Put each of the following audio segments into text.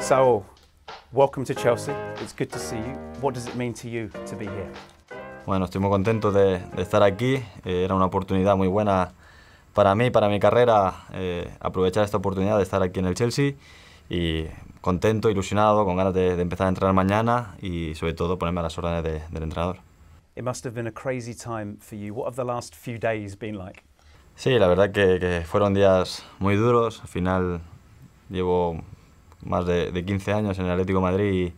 Saul, welcome to Chelsea. It's good to see you. What does it mean to you to be here? Bueno, estoy muy contento de, de estar aquí. Eh, era una oportunidad muy buena para mí, para mi carrera, eh, aprovechar esta oportunidad de estar aquí en el Chelsea y contento, ilusionado, con ganas de, de empezar a entrenar mañana y sobre todo ponerme a las órdenes de, del entrenador. It must have been a crazy time for you. What have the last few days been like? Sí, la verdad que, fueron días muy duros. Al final llevo más de, 15 años en el Atlético Madrid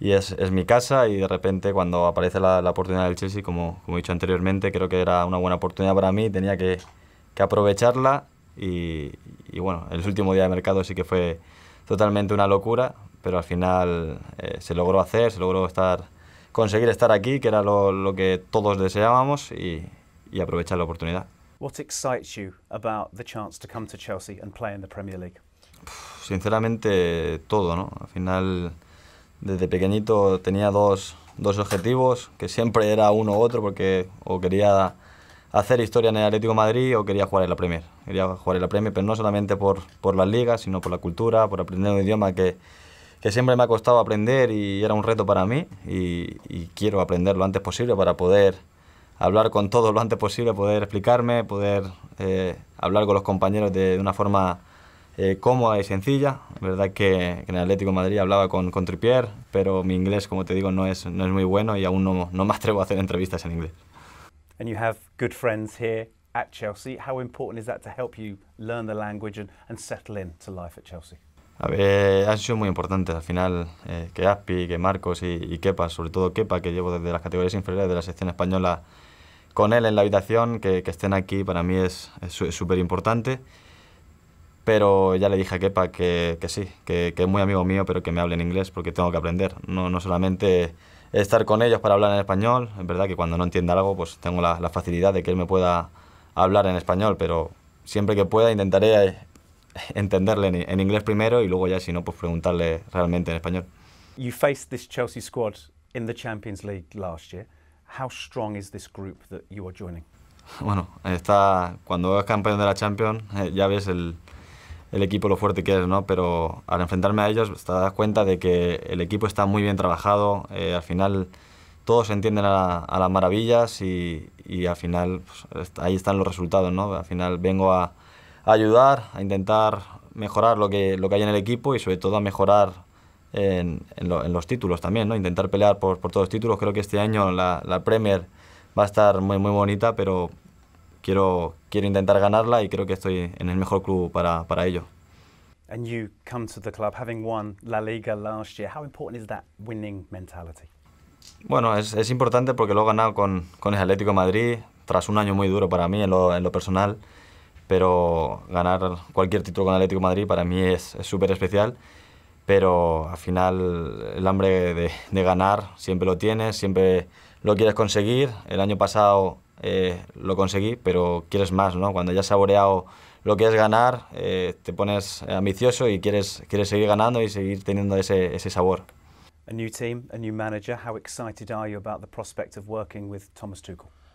y, es, mi casa y de repente cuando aparece la, oportunidad del Chelsea, como, como, he dicho anteriormente, creo que era una buena oportunidad para mí, tenía que, aprovecharla y, bueno, el último día de mercado sí que fue totalmente una locura, pero al final eh, se logró hacer, se logró estar, conseguir estar aquí, que era lo, que todos deseábamos y aprovechar la oportunidad. What excites you about the chance to come to Chelsea and play in the Premier League? Sinceramente, todo, ¿no? Al final, desde pequeñito tenía dos, dos objetivos, que siempre era uno u otro, porque o quería hacer historia en el Atlético de Madrid o quería jugar en la Premier. Quería jugar en la Premier, pero no solamente por, por las ligas, sino por la cultura, por aprender un idioma que, que siempre me ha costado aprender y era un reto para mí y, y, quiero aprender lo antes posible para poder hablar con todos lo antes posible, poder explicarme, poder eh, hablar con los compañeros de, una forma eh, cómoda y sencilla. Es verdad que, en el Atlético de Madrid hablaba con, con Trippier, pero mi inglés, como te digo, no es, no es muy bueno y aún no, no me atrevo a hacer entrevistas en inglés. And you have good friends here at Chelsea. How important is that to help you learn the language and, life at Chelsea? A han sido muy importante. al final eh, que Aspi, que Marcos y, y Kepa, sobre todo Kepa, que llevo desde las categorías inferiores de la sección española con él en la habitación, que, que estén aquí para mí es súper importante. Pero ya le dije a Kepa que, que sí, que, que, es muy amigo mío, pero que me hable en inglés porque tengo que aprender. No, no solamente estar con ellos para hablar en español. Es verdad que cuando no entienda algo, pues tengo la, la facilidad de que él me pueda hablar en español, pero siempre que pueda intentaré entenderle en, en inglés primero y luego ya si no, pues preguntarle realmente en español. You faced this Chelsea squad in the Champions League last year. How strong is this group that you are joining? Bueno, está, cuando es campeón de la Champions eh, ya ves el, equipo lo fuerte que es, ¿no? Pero al enfrentarme a ellos pues, te das cuenta de que el equipo está muy bien trabajado, eh, al final todos entienden a, las maravillas y, al final pues, ahí están los resultados, ¿no? Al final vengo a, ayudar, a intentar mejorar lo que, lo que hay en el equipo y sobre todo a mejorar en, los títulos también, ¿no? Intentar pelear por, todos los títulos. Creo que este año la, Premier va a estar muy, muy bonita, pero quiero, quiero intentar ganarla y creo que estoy en el mejor club para, para ello. And you come to club having won La Liga last year. How important is that winning mentality? Bueno, es, es importante porque lo he ganado con, con, el Atlético de Madrid, tras un año muy duro para mí en lo, en lo personal, pero ganar cualquier título con el Atlético de Madrid para mí es súper especial pero al final el hambre de, ganar siempre lo tienes, siempre lo quieres conseguir. El año pasado eh, lo conseguí, pero quieres más, ¿no? Cuando ya has saboreado lo que es ganar, eh, te pones ambicioso y quieres, quieres seguir ganando y seguir teniendo ese, ese sabor.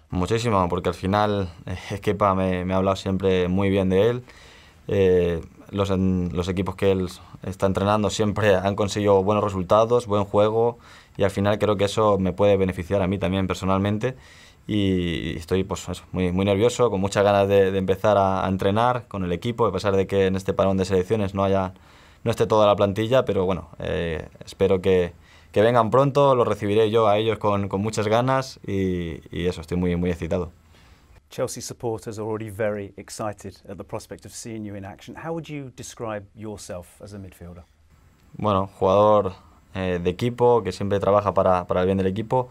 Muchísimo, porque al final eh, Kepa me, ha hablado siempre muy bien de él. Eh, los, equipos que él está entrenando siempre han conseguido buenos resultados, buen juego y al final creo que eso me puede beneficiar a mí también personalmente y estoy pues, muy, muy nervioso, con muchas ganas de, empezar a, entrenar con el equipo, a pesar de que en este parón de selecciones no, haya, no esté toda la plantilla, pero bueno, eh, espero que, vengan pronto, lo recibiré yo a ellos con, muchas ganas y, y eso, estoy muy, muy excitado. Chelsea supporters are already very excited at the prospect of seeing you in action. How would you describe yourself as midfielder? Bueno, jugador eh, de equipo que siempre trabaja para, para el bien del equipo.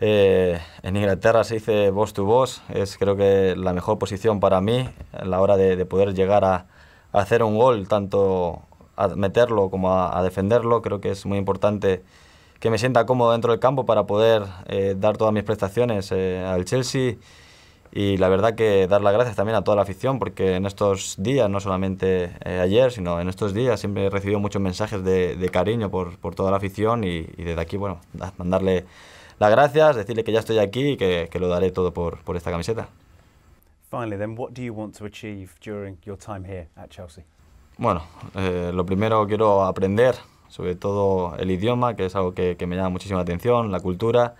Eh, en Inglaterra se dice boss to boss, es creo que la mejor posición para mí a la hora de, poder llegar a, hacer un gol, tanto a meterlo como a, defenderlo. Creo que es muy importante que me sienta cómodo dentro del campo para poder eh, dar todas mis prestaciones al Chelsea y la verdad que dar las gracias también a toda la afición porque en estos días, no solamente eh, ayer, sino en estos días siempre he recibido muchos mensajes de, de cariño por, por, toda la afición y, desde aquí, bueno, mandarle las gracias, decirle que ya estoy aquí y que, que lo daré todo por, por esta camiseta. finalmente then, what do you want to achieve during Chelsea? Bueno, eh, lo primero quiero aprender, sobre todo el idioma, que es algo que, que me llama muchísima atención, la cultura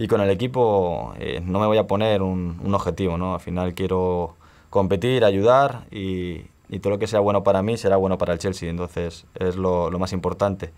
y con el equipo eh, no me voy a poner un, objetivo, Al final quiero competir, ayudar y, todo lo que sea bueno para mí será bueno para el Chelsea, entonces es lo más importante.